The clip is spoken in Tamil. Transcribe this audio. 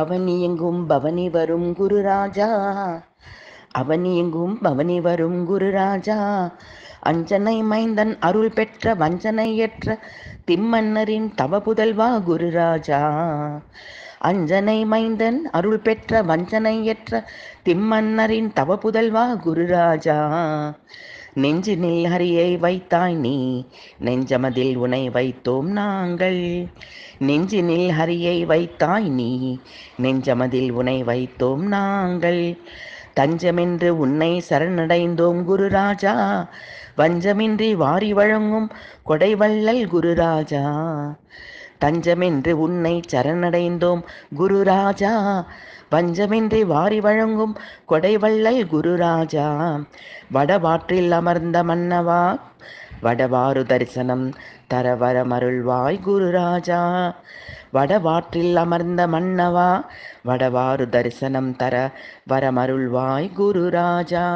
அவனியங்கும் எங்கும் பவனி வரும் குருராஜா அவனி எங்கும் பவனி வரும் குருராஜா அஞ்சனை மைந்தன் அருள் பெற்ற வஞ்சனையற்ற திம்மன்னரின் தவ புதல்வா குருராஜா அஞ்சனை மைந்தன் அருள் பெற்ற வஞ்சனையற்ற திம்மன்னரின் தவ புதல்வா குருராஜா நெஞ்சினில் ஹரியை வைத்தாய் நீ நெஞ்சமதில் உனை வைத்தோம் நாங்கள் நெஞ்சினில் ஹரியை வைத்தாய் நீ நெஞ்சமதில் உனை வைத்தோம் நாங்கள் தஞ்சமென்று உன்னை சரணடைந்தோம் குருராஜா வஞ்சமின்றி வாரி வழங்கும் கொடைவள்ளல் குருராஜா தஞ்சமென்று உன்னை சரணடைந்தோம் குருராஜா வஞ்சமின்றி வாரி வழங்கும் கொடைவள்ளல் குருராஜா வடவாற்றில் அமர்ந்த மன்னவா வடவாறு தரிசனம் தரவரமருள்வாய் குருராஜா வடவாற்றில் அமர்ந்த மன்னவா வடவாறு தரிசனம் தர வரமருள்வாய் குருராஜா